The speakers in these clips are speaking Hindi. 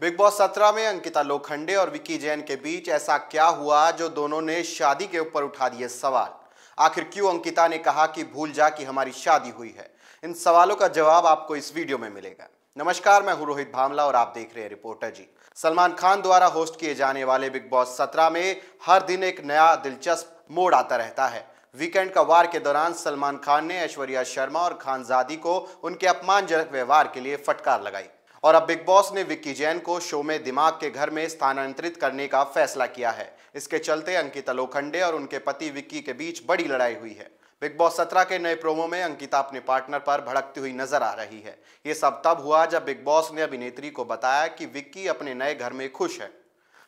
बिग बॉस सत्रह में अंकिता लोखंडे और विकी जैन के बीच ऐसा क्या हुआ जो दोनों ने शादी के ऊपर उठा दिए सवाल आखिर क्यों अंकिता ने कहा कि भूल जा कि हमारी शादी हुई है इन सवालों का जवाब आपको इस वीडियो में मिलेगा नमस्कार मैं हूं रोहित भामला और आप देख रहे हैं रिपोर्टर जी सलमान खान द्वारा होस्ट किए जाने वाले बिग बॉस सत्रह में हर दिन एक नया दिलचस्प मोड़ आता रहता है वीकेंड का वार के दौरान सलमान खान ने ऐश्वर्या शर्मा और खानजादी को उनके अपमानजनक व्यवहार के लिए फटकार लगाई और अब बिग बॉस ने विक्की जैन को शो में दिमाग के घर में स्थानांतरित करने का फैसला किया है इसके चलते अंकिता लोखंडे और उनके पति विक्की के बीच बड़ी लड़ाई हुई है बिग बॉस सत्रह के नए प्रोमो में अंकिता अपने पार्टनर पर भड़कती हुई नजर आ रही है ये सब तब हुआ जब बिग बॉस ने अभिनेत्री को बताया कि विक्की अपने नए घर में खुश है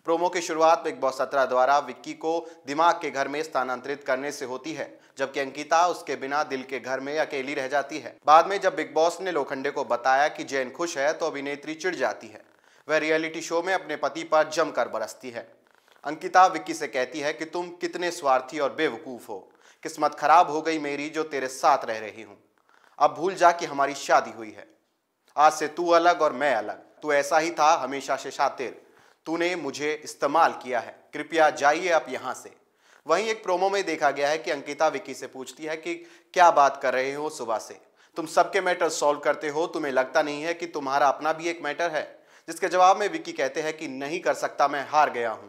प्रोमो की शुरुआत बिग बॉस सत्रह द्वारा विक्की को दिमाग के घर में स्थानांतरित करने से होती है जबकि अंकिता उसके बिना दिल के घर में अकेली रह जाती है बाद में जब बिग बॉस ने लोखंडे को बताया कि जैन खुश है तो अभिनेत्री चिड़ जाती है वह रियलिटी शो में अपने पति पर जमकर बरसती है अंकिता विक्की से कहती है कि तुम कितने स्वार्थी और बेवकूफ हो किस्मत खराब हो गई मेरी जो तेरे साथ रह रही हूँ अब भूल जा कि हमारी शादी हुई है आज से तू अलग और मैं अलग तू ऐसा ही था हमेशा से शातिर तूने मुझे इस्तेमाल किया है कृपया जाइए आप यहां से वहीं एक प्रोमो में देखा गया है कि अंकिता विकी से पूछती है कि क्या बात कर रहे हो सुबह से तुम सबके मैटर सॉल्व करते हो तुम्हें लगता नहीं है कि तुम्हारा अपना भी एक मैटर है जिसके जवाब में विकी कहते हैं कि नहीं कर सकता मैं हार गया हूं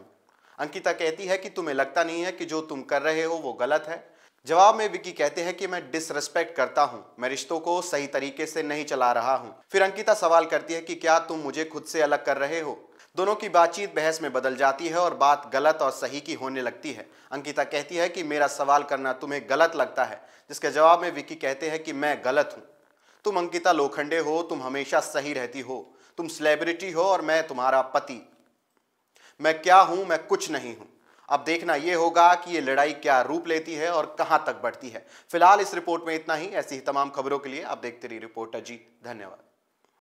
अंकिता कहती है कि तुम्हें लगता नहीं है कि जो तुम कर रहे हो वो गलत है जवाब में विकी कहते हैं कि मैं डिसरेस्पेक्ट करता हूं मैं रिश्तों को सही तरीके से नहीं चला रहा हूँ फिर अंकिता सवाल करती है कि क्या तुम मुझे खुद से अलग कर रहे हो दोनों की बातचीत बहस में बदल जाती है और बात गलत और सही की होने लगती है अंकिता कहती है कि मेरा सवाल करना तुम्हें गलत लगता है जिसके जवाब में विक्की कहते हैं कि मैं गलत हूँ तुम अंकिता लोखंडे हो तुम हमेशा सही रहती हो तुम सेलिब्रिटी हो और मैं तुम्हारा पति मैं क्या हूँ मैं कुछ नहीं हूँ अब देखना यह होगा कि ये लड़ाई क्या रूप लेती है और कहाँ तक बढ़ती है फिलहाल इस रिपोर्ट में इतना ही ऐसी ही तमाम खबरों के लिए आप देखते रहिए रिपोर्टर जी धन्यवाद